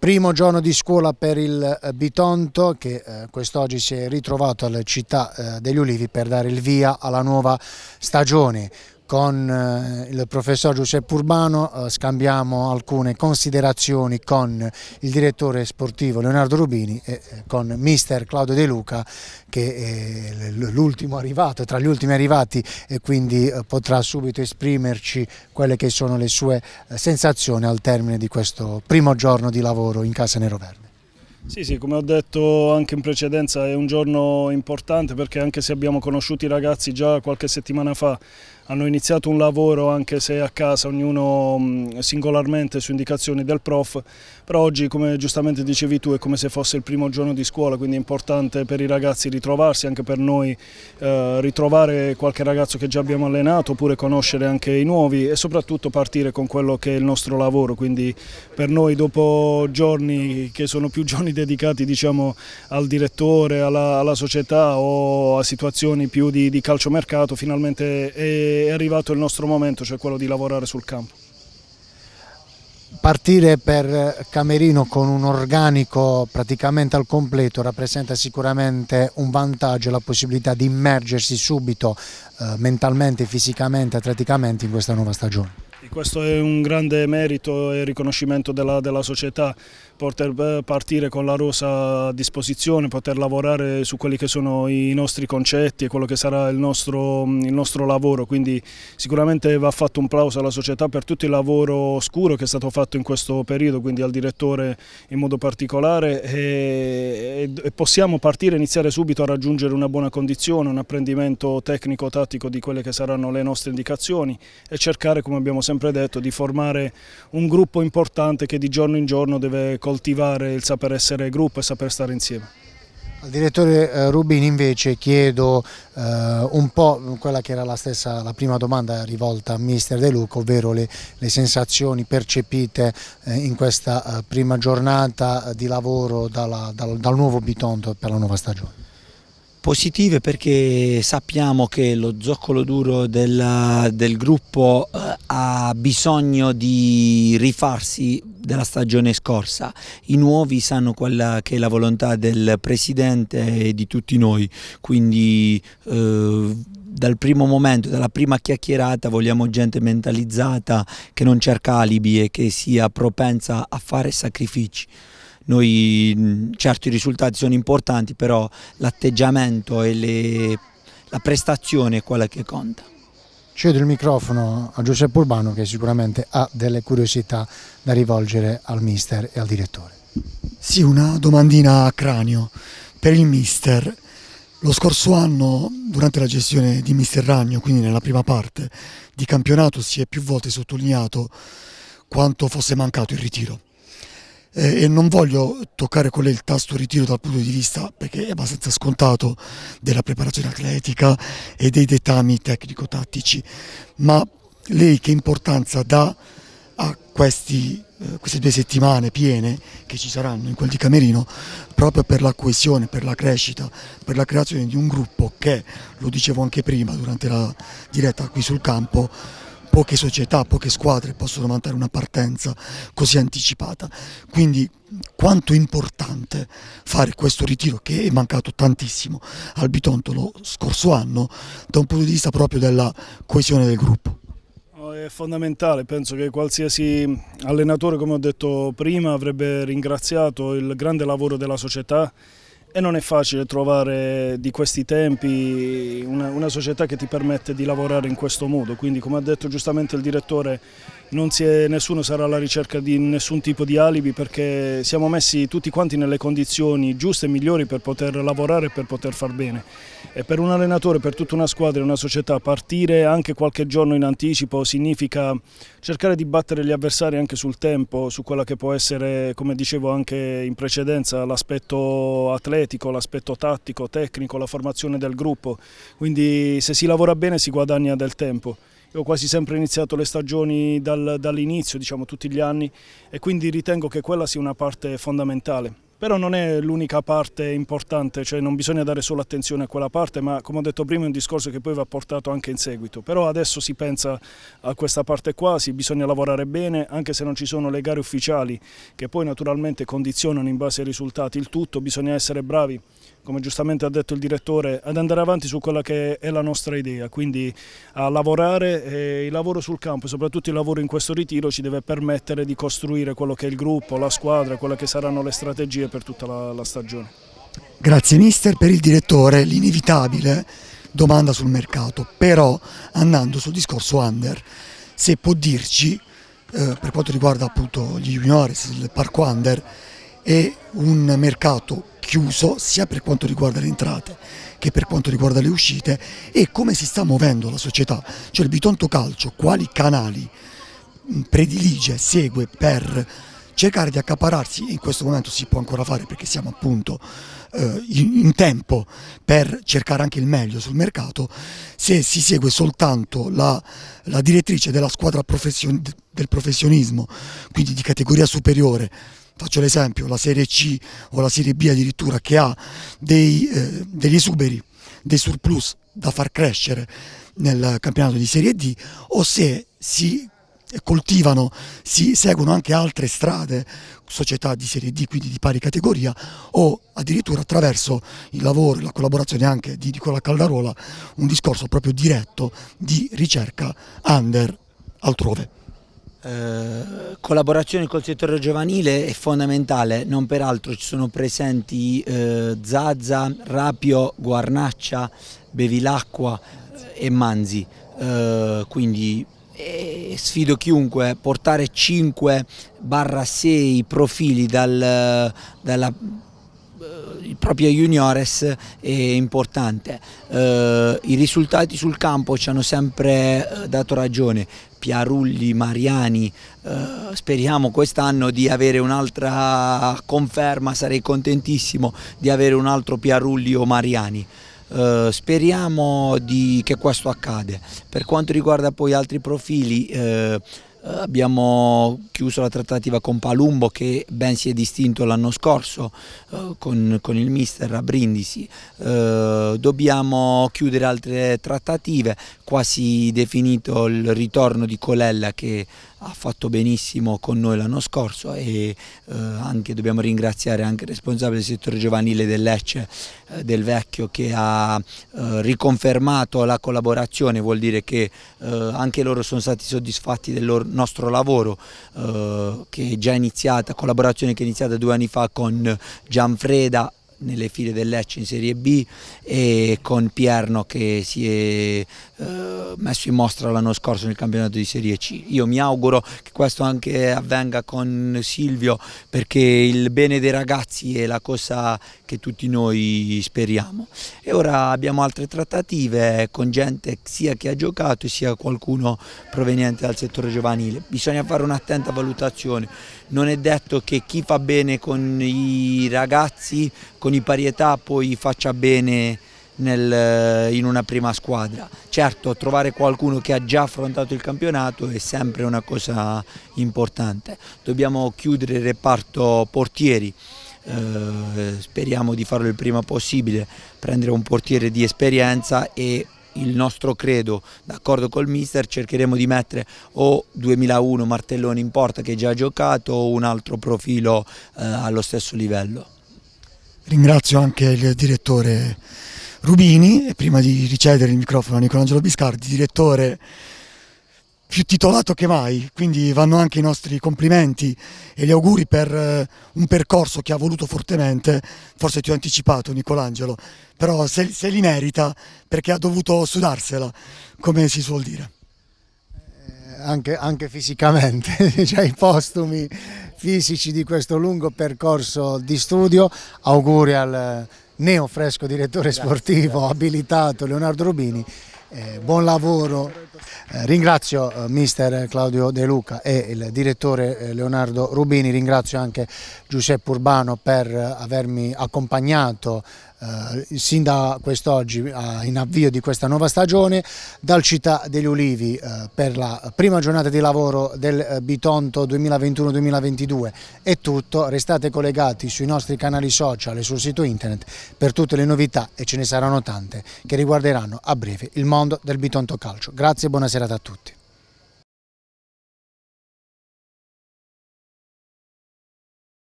Primo giorno di scuola per il eh, Bitonto che eh, quest'oggi si è ritrovato alla città eh, degli Ulivi per dare il via alla nuova stagione con eh, il professor Giuseppe Urbano eh, scambiamo alcune considerazioni con il direttore sportivo Leonardo Rubini e eh, con mister Claudio De Luca che è l'ultimo arrivato, tra gli ultimi arrivati e quindi potrà subito esprimerci quelle che sono le sue sensazioni al termine di questo primo giorno di lavoro in Casa Nero Verde. Sì, sì, come ho detto anche in precedenza è un giorno importante perché anche se abbiamo conosciuto i ragazzi già qualche settimana fa, hanno iniziato un lavoro anche se a casa, ognuno mm, singolarmente su indicazioni del prof, però oggi come giustamente dicevi tu è come se fosse il primo giorno di scuola, quindi è importante per i ragazzi ritrovarsi, anche per noi eh, ritrovare qualche ragazzo che già abbiamo allenato oppure conoscere anche i nuovi e soprattutto partire con quello che è il nostro lavoro, quindi per noi dopo giorni che sono più giorni giorni dedicati diciamo, al direttore, alla, alla, società o a situazioni più di, di calciomercato, finalmente è arrivato il nostro momento, cioè quello di lavorare sul campo partire per Camerino con un organico praticamente al completo rappresenta sicuramente un vantaggio e la possibilità di immergersi subito eh, mentalmente, fisicamente, atleticamente in questa nuova stagione. questo è un grande merito e riconoscimento della, della società poter eh, partire con la rosa a disposizione, poter lavorare su quelli che sono i nostri concetti e quello che sarà il nostro, mm, il nostro lavoro, quindi sicuramente va fatto un plauso alla società per tutto il lavoro scuro che è stato fatto in questo periodo, quindi al direttore in modo particolare e, e possiamo partire iniziare subito a raggiungere una buona condizione, un apprendimento tecnico-tattico di quelle che saranno le nostre indicazioni e cercare, come abbiamo sempre detto, di formare un gruppo importante che di giorno in giorno deve collaborare coltivare il saper essere gruppo e saper stare insieme. Al direttore eh, Rubini invece chiedo eh, un po' quella che era la stessa la prima domanda rivolta a mister De Luca, ovvero le, le sensazioni percepite eh, in questa eh, prima giornata di lavoro dalla, dal, dal nuovo Bitonto per la nuova stagione. Positive perché sappiamo che lo zoccolo duro del, del gruppo eh, ha bisogno di rifarsi della stagione scorsa. I nuovi sanno quella che è la volontà del Presidente e di tutti noi, quindi eh, dal primo momento, dalla prima chiacchierata vogliamo gente mentalizzata che non cerca alibi e che sia propensa a fare sacrifici. Noi, mm, certo i risultati sono importanti, però l'atteggiamento e le, la prestazione è quella che conta. Cedo il microfono a Giuseppe Urbano che sicuramente ha delle curiosità da rivolgere al mister e al direttore. Sì, una domandina a cranio per il mister. Lo scorso anno, durante la gestione di Mister Ragno, quindi nella prima parte di campionato, si è più volte sottolineato quanto fosse mancato il ritiro eh, e non voglio toccare con lei il tasto ritiro dal punto di vista, perché è abbastanza scontato, della preparazione atletica e dei dettami tecnico-tattici, ma lei che importanza dà a questi, eh, queste due settimane piene che ci saranno in quel di Camerino proprio per la coesione, per la crescita, per la creazione di un gruppo che, lo dicevo anche prima durante la diretta qui sul campo, poche società, poche squadre possono vantare una partenza così anticipata. Quindi quanto è importante fare questo ritiro che è mancato tantissimo al Bitonto lo scorso anno da un punto di vista proprio della coesione del gruppo. È fondamentale, penso che qualsiasi allenatore, come ho detto prima, avrebbe ringraziato il grande lavoro della società e non è facile trovare di questi tempi una, una, società che ti permette di lavorare in questo modo, quindi come ha detto giustamente il direttore non si è, nessuno sarà alla ricerca di nessun tipo di alibi perché siamo messi tutti quanti nelle condizioni giuste e migliori per poter lavorare e per poter far bene e per un allenatore, per tutta una squadra e una società partire anche qualche giorno in anticipo significa cercare di battere gli avversari anche sul tempo, su quella che può essere come dicevo anche in precedenza l'aspetto atletico atletico, l'aspetto tattico, tecnico, la formazione del gruppo, quindi se si lavora bene si guadagna del tempo. Io ho quasi sempre iniziato le stagioni dal, dall'inizio, diciamo tutti gli anni, e quindi ritengo che quella sia una parte fondamentale però non è l'unica parte importante, cioè non bisogna dare solo attenzione a quella parte, ma come ho detto prima è un discorso che poi va portato anche in seguito, però adesso si pensa a questa parte qua, si bisogna lavorare bene, anche se non ci sono le gare ufficiali che poi naturalmente condizionano in base ai risultati il tutto, bisogna essere bravi come giustamente ha detto il direttore, ad andare avanti su quella che è la nostra idea, quindi a lavorare e eh, il lavoro sul campo, soprattutto il lavoro in questo ritiro ci deve permettere di costruire quello che è il gruppo, la squadra, quelle che saranno le strategie per tutta la, la stagione. Grazie mister, per il direttore l'inevitabile domanda sul mercato, però andando sul discorso under, se può dirci eh, per quanto riguarda appunto gli juniores, il parco under, è un mercato chiuso sia per quanto riguarda le entrate che per quanto riguarda le uscite e come si sta muovendo la società, cioè il Bitonto Calcio, quali canali predilige, segue per cercare di accapararsi, in questo momento si può ancora fare perché siamo appunto eh, in tempo per cercare anche il meglio sul mercato, se si segue soltanto la, la direttrice della squadra profession, del professionismo, quindi di categoria superiore, faccio l'esempio, la Serie C o la Serie B addirittura che ha dei, eh, degli esuberi, dei surplus da far crescere nel campionato di Serie D o se si coltivano, si seguono anche altre strade, società di serie D, quindi di pari categoria, o addirittura attraverso il lavoro e la collaborazione anche di Nicola Caldarola, un discorso proprio diretto di ricerca under altrove. Eh, collaborazione col settore giovanile è fondamentale, non peraltro ci sono presenti eh, Zazza, Rapio, Guarnaccia, Bevilacqua eh, e Manzi, eh, quindi eh, sfido chiunque, portare 5-6 profili dal, dalla eh, il proprio juniores è importante. Eh, I risultati sul campo ci hanno sempre eh, dato ragione. Piarulli, Mariani, eh, speriamo quest'anno di avere un'altra conferma, sarei contentissimo di avere un altro Piarulli o Mariani. Eh, speriamo di, che questo accada. Per quanto riguarda poi altri profili, eh, eh, abbiamo chiuso la trattativa con Palumbo che ben si è distinto l'anno scorso eh, con, con, il mister a Brindisi eh, dobbiamo chiudere altre trattative quasi definito il ritorno di Colella che ha fatto benissimo con noi l'anno scorso e eh, anche, dobbiamo ringraziare anche il responsabile del settore giovanile del Lecce, eh, del Vecchio, che ha eh, riconfermato la collaborazione, vuol dire che eh, anche loro sono stati soddisfatti del loro, nostro lavoro, eh, che è già iniziata, collaborazione che è iniziata due anni fa con Gianfreda nelle file del Lecce in Serie B e con Pierno che si è eh, messo in mostra l'anno scorso nel campionato di Serie C. Io mi auguro che questo anche avvenga con Silvio perché il bene dei ragazzi è la cosa che tutti noi speriamo. E ora abbiamo altre trattative eh, con gente sia che ha giocato sia qualcuno proveniente dal settore giovanile. Bisogna fare un'attenta valutazione, non è detto che chi fa bene con i ragazzi, con con i parietà poi faccia bene nel, eh, in una prima squadra. Certo, trovare qualcuno che ha già affrontato il campionato è sempre una cosa importante. Dobbiamo chiudere il reparto portieri. Eh, speriamo di farlo il prima possibile, prendere un portiere di esperienza e il nostro credo, d'accordo col mister, cercheremo di mettere o 2001 Martellone in porta che già ha giocato o un altro profilo eh, allo stesso livello. Ringrazio anche il direttore Rubini e prima di ricevere il microfono a Nicolangelo Biscardi, direttore più titolato che mai, quindi vanno anche i nostri complimenti e gli auguri per eh, un percorso che ha voluto fortemente, forse ti ho anticipato Nicolangelo, però se, se li merita perché ha dovuto sudarsela, come si suol dire. Eh, anche, anche, fisicamente, cioè i postumi fisici di questo lungo percorso di studio. Auguri al eh, neo fresco direttore sportivo abilitato Leonardo Rubini. Eh, buon lavoro, eh, ringrazio eh, mister Claudio De Luca e il direttore eh, Leonardo Rubini, ringrazio anche Giuseppe Urbano per eh, avermi accompagnato eh, sin da quest'oggi eh, in avvio di questa nuova stagione dal Città degli Ulivi eh, per la prima giornata di lavoro del eh, Bitonto 2021-2022 è tutto, restate collegati sui nostri canali social e sul sito internet per tutte le novità e ce ne saranno tante che riguarderanno a breve il mondo del Bitonto Calcio. Grazie e buona serata a tutti.